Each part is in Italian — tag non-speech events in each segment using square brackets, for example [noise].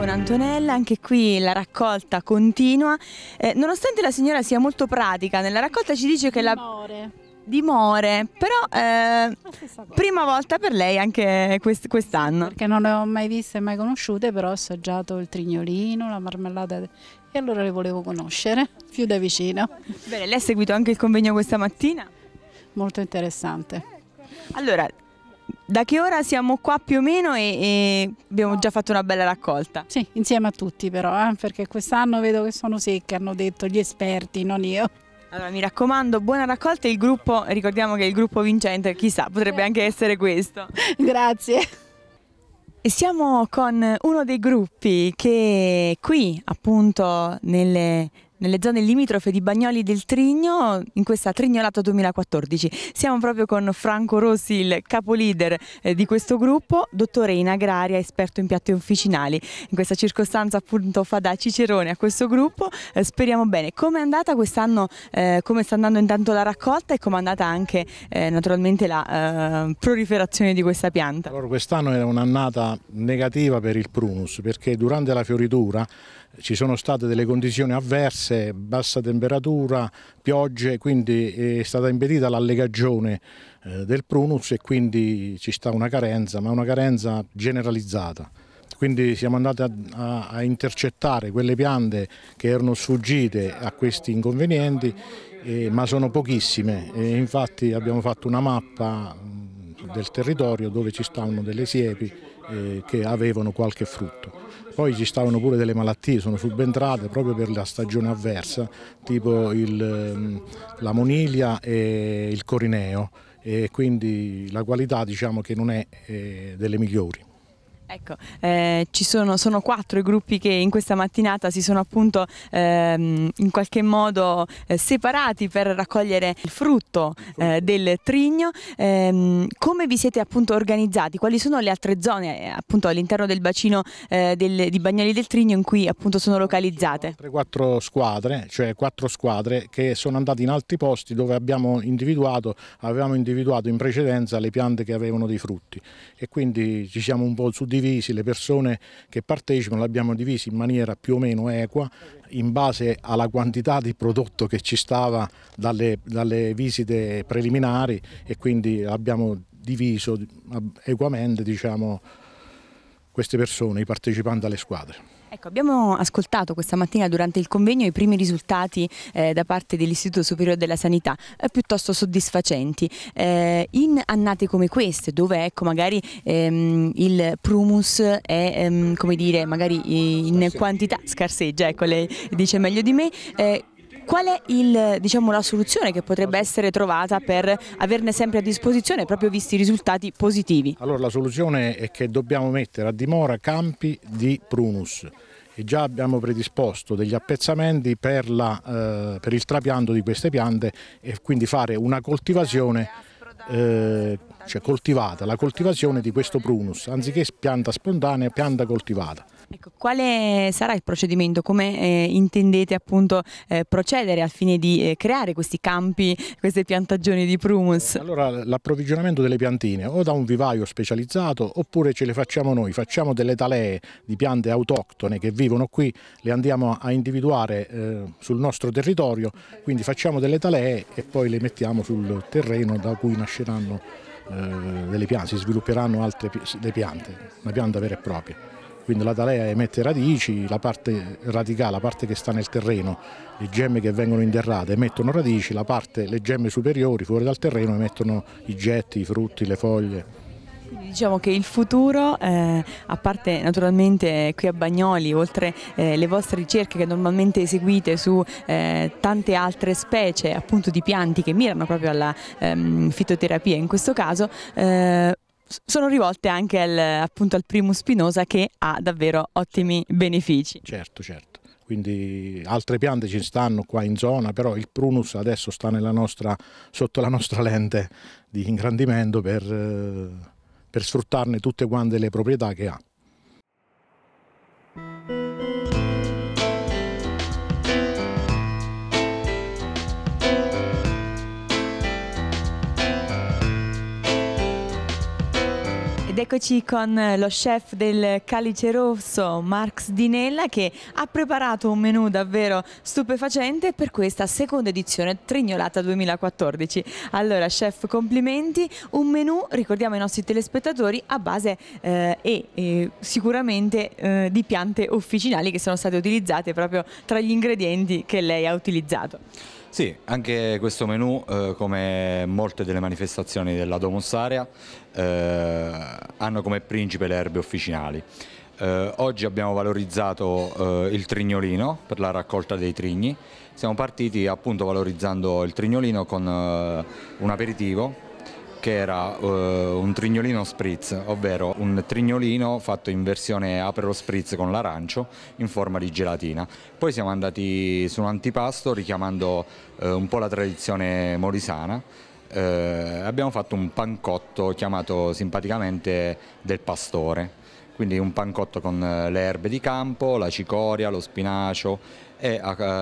con Antonella, anche qui la raccolta continua. Eh, nonostante la signora sia molto pratica, nella raccolta ci dice che la... Dimore. però eh, prima volta per lei anche quest'anno. Perché non le ho mai viste e mai conosciute, però ho assaggiato il trignolino, la marmellata e allora le volevo conoscere più da vicino. Bene, lei ha seguito anche il convegno questa mattina? Molto interessante. Allora, da che ora siamo qua più o meno e, e abbiamo già fatto una bella raccolta. Sì, insieme a tutti però, eh, perché quest'anno vedo che sono secche, hanno detto gli esperti, non io. Allora mi raccomando, buona raccolta il gruppo, ricordiamo che il gruppo vincente, chissà, potrebbe anche essere questo. [laughs] Grazie. E siamo con uno dei gruppi che qui appunto nelle nelle zone limitrofe di Bagnoli del Trigno in questa Trignolato 2014. Siamo proprio con Franco Rossi, il capo leader eh, di questo gruppo, dottore in agraria, esperto in piatti officinali. In questa circostanza appunto fa da cicerone a questo gruppo, eh, speriamo bene. Come è andata quest'anno, eh, come sta andando intanto la raccolta e come è andata anche naturalmente la proliferazione di questa pianta? Allora quest'anno è un'annata negativa per il prunus perché durante la fioritura ci sono state delle condizioni avverse, bassa temperatura, piogge, quindi è stata impedita l'allegagione eh, del prunus e quindi ci sta una carenza, ma una carenza generalizzata. Quindi siamo andati a, a, a intercettare quelle piante che erano sfuggite a questi inconvenienti, eh, ma sono pochissime. E infatti abbiamo fatto una mappa mm, del territorio dove ci stanno delle siepi eh, che avevano qualche frutto. Poi ci stavano pure delle malattie, sono subentrate proprio per la stagione avversa, tipo il, mm, la monilia e il corineo, e quindi la qualità diciamo che non è eh, delle migliori. Ecco, eh, ci sono, sono, quattro i gruppi che in questa mattinata si sono appunto ehm, in qualche modo eh, separati per raccogliere il frutto eh, del trigno. Ehm, come vi siete appunto organizzati? Quali sono le altre zone eh, appunto all'interno del bacino eh, del, di Bagnoli del Trigno in cui appunto sono localizzate? Altre quattro squadre, cioè quattro squadre che sono andate in altri posti dove abbiamo individuato, avevamo individuato in precedenza le piante che avevano dei frutti e quindi ci siamo un po' suddivisi divisi le persone che partecipano, l'abbiamo divisi in maniera più o meno equa in base alla quantità di prodotto che ci stava dalle, dalle visite preliminari e quindi abbiamo diviso equamente diciamo, queste persone, i partecipanti alle squadre. Ecco, abbiamo ascoltato questa mattina durante il convegno i primi risultati eh, da parte dell'Istituto Superiore della Sanità, eh, piuttosto soddisfacenti. Eh, in annate come queste, dove ecco, magari ehm, il prumus è, ehm, come dire, magari eh, in quantità, scarseggia, ecco, lei dice meglio di me, eh, Qual è il, diciamo, la soluzione che potrebbe essere trovata per averne sempre a disposizione proprio visti i risultati positivi? Allora la soluzione è che dobbiamo mettere a dimora campi di prunus e già abbiamo predisposto degli appezzamenti per, la, eh, per il trapianto di queste piante e quindi fare una coltivazione eh, cioè coltivata, la coltivazione di questo prunus, anziché pianta spontanea, pianta coltivata. Ecco, quale sarà il procedimento? Come eh, intendete appunto eh, procedere al fine di eh, creare questi campi, queste piantagioni di prunus? Allora l'approvvigionamento delle piantine o da un vivaio specializzato oppure ce le facciamo noi, facciamo delle talee di piante autoctone che vivono qui, le andiamo a individuare eh, sul nostro territorio, quindi facciamo delle talee e poi le mettiamo sul terreno da cui nasceranno eh, delle piante, si svilupperanno altre le piante, una pianta vera e propria. Quindi la talea emette radici, la parte radicale, la parte che sta nel terreno, le gemme che vengono interrate emettono radici, parte, le gemme superiori fuori dal terreno emettono i getti, i frutti, le foglie. Diciamo che il futuro, eh, a parte naturalmente qui a Bagnoli, oltre eh, le vostre ricerche che normalmente eseguite su eh, tante altre specie appunto di pianti che mirano proprio alla ehm, fitoterapia in questo caso, eh, sono rivolte anche al, appunto al primus spinosa che ha davvero ottimi benefici. Certo, certo quindi altre piante ci stanno qua in zona, però il prunus adesso sta nostra, sotto la nostra lente di ingrandimento per eh, per sfruttarne tutte quante le proprietà che ha. Ed eccoci con eh, lo chef del Calice Rosso, Marx Dinella, che ha preparato un menù davvero stupefacente per questa seconda edizione Trignolata 2014. Allora, chef, complimenti. Un menù, ricordiamo ai nostri telespettatori, a base eh, e, e, sicuramente eh, di piante officinali che sono state utilizzate proprio tra gli ingredienti che lei ha utilizzato. Sì, anche questo menù, eh, come molte delle manifestazioni della Domus Area, eh, hanno come principe le erbe officinali. Eh, oggi abbiamo valorizzato eh, il trignolino per la raccolta dei trigni. Siamo partiti appunto valorizzando il trignolino con eh, un aperitivo che era uh, un trignolino spritz, ovvero un trignolino fatto in versione aperol spritz con l'arancio in forma di gelatina. Poi siamo andati su un antipasto richiamando uh, un po' la tradizione molisana. Uh, abbiamo fatto un pancotto chiamato simpaticamente del pastore, quindi un pancotto con le erbe di campo, la cicoria, lo spinacio e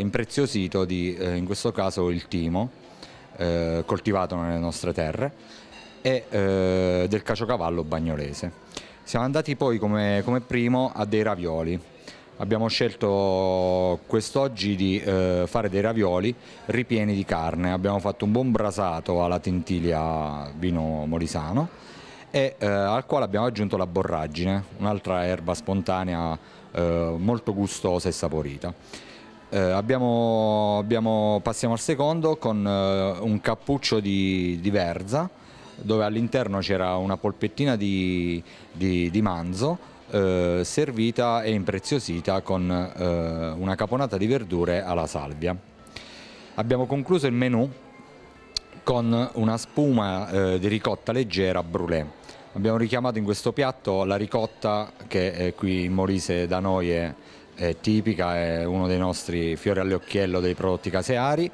impreziosito di, in questo caso, il timo eh, coltivato nelle nostre terre e eh, del caciocavallo bagnolese. Siamo andati poi come, come primo a dei ravioli. Abbiamo scelto quest'oggi di eh, fare dei ravioli ripieni di carne. Abbiamo fatto un buon brasato alla tintiglia vino molisano e eh, al quale abbiamo aggiunto la borragine, un'altra erba spontanea eh, molto gustosa e saporita. Eh, abbiamo, abbiamo, passiamo al secondo con eh, un cappuccio di, di verza dove all'interno c'era una polpettina di, di, di manzo eh, servita e impreziosita con eh, una caponata di verdure alla salvia. Abbiamo concluso il menù con una spuma eh, di ricotta leggera brûlée. Abbiamo richiamato in questo piatto la ricotta che eh, qui in Molise da noi è è tipica, è uno dei nostri fiori all'occhiello dei prodotti caseari.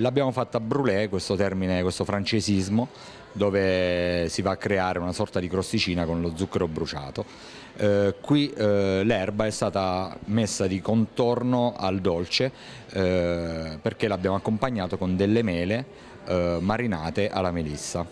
L'abbiamo fatta a brûlé, questo termine, questo francesismo, dove si va a creare una sorta di crosticina con lo zucchero bruciato. Eh, qui eh, l'erba è stata messa di contorno al dolce eh, perché l'abbiamo accompagnato con delle mele eh, marinate alla melissa.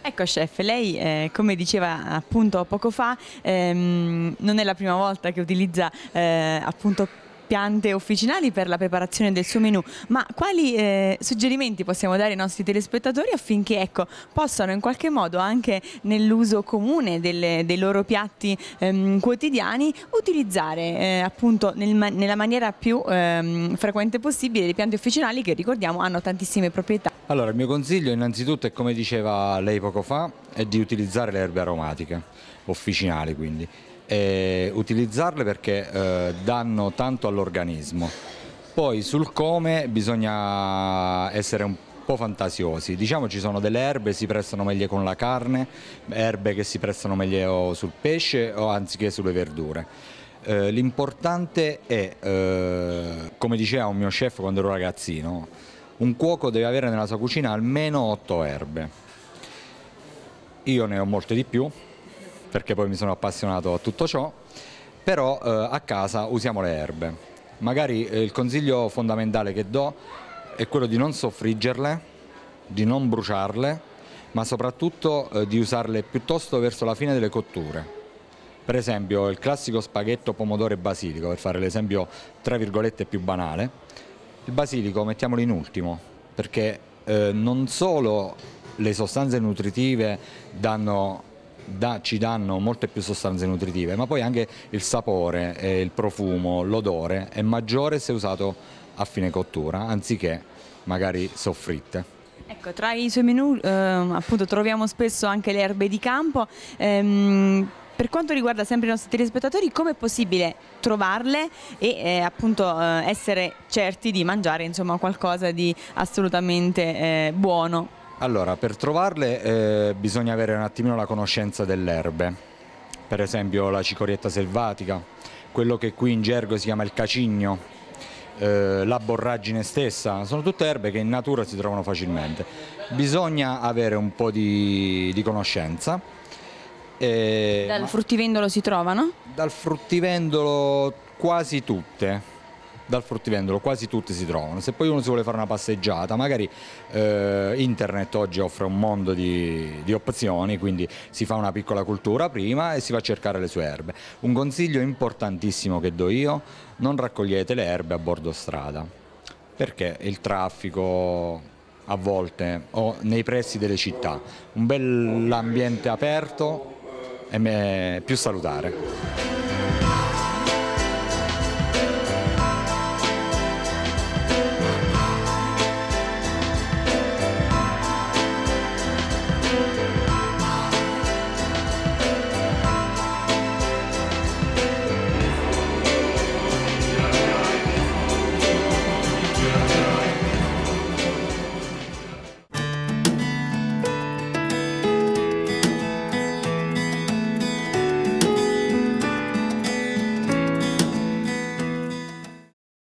Ecco chef, lei eh, come diceva appunto poco fa, ehm, non è la prima volta che utilizza eh, appunto piante officinali per la preparazione del suo menù, ma quali eh, suggerimenti possiamo dare ai nostri telespettatori affinché ecco, possano in qualche modo anche nell'uso comune delle, dei loro piatti ehm, quotidiani utilizzare eh, appunto nel, nella maniera più ehm, frequente possibile le piante officinali che ricordiamo hanno tantissime proprietà allora, il mio consiglio innanzitutto è come diceva lei poco fa, è di utilizzare le erbe aromatiche, officinali quindi, e utilizzarle perché eh, danno tanto all'organismo. Poi sul come bisogna essere un po' fantasiosi, diciamo ci sono delle erbe che si prestano meglio con la carne, erbe che si prestano meglio sul pesce o anziché sulle verdure. Eh, l'importante è, eh, come diceva un mio chef quando ero ragazzino, un cuoco deve avere nella sua cucina almeno 8 erbe. Io ne ho molte di più, perché poi mi sono appassionato a tutto ciò, però eh, a casa usiamo le erbe. Magari eh, il consiglio fondamentale che do è quello di non soffriggerle, di non bruciarle, ma soprattutto eh, di usarle piuttosto verso la fine delle cotture. Per esempio il classico spaghetto pomodoro e basilico, per fare l'esempio tra virgolette più banale, il basilico mettiamolo in ultimo perché eh, non solo le sostanze nutritive danno da, ci danno molte più sostanze nutritive, ma poi anche il sapore, eh, il profumo, l'odore è maggiore se usato a fine cottura, anziché magari soffritte. Ecco, tra i suoi menu eh, appunto, troviamo spesso anche le erbe di campo. Ehm per quanto riguarda sempre i nostri telespettatori, come è possibile trovarle e eh, appunto eh, essere certi di mangiare insomma, qualcosa di assolutamente eh, buono? Allora, per trovarle eh, bisogna avere un attimino la conoscenza delle erbe, per esempio la cicorietta selvatica, quello che qui in gergo si chiama il cacigno, eh, la borragine stessa, sono tutte erbe che in natura si trovano facilmente. Bisogna avere un po' di, di conoscenza eh, dal fruttivendolo si trovano? Dal fruttivendolo quasi tutte dal fruttivendolo quasi tutte si trovano. Se poi uno si vuole fare una passeggiata, magari eh, internet oggi offre un mondo di, di, opzioni, quindi si fa una piccola cultura prima e si va a cercare le sue erbe. Un consiglio importantissimo che do io, non raccogliete le erbe a bordo strada, perché il traffico a volte o nei pressi delle città, un bell'ambiente aperto è più salutare.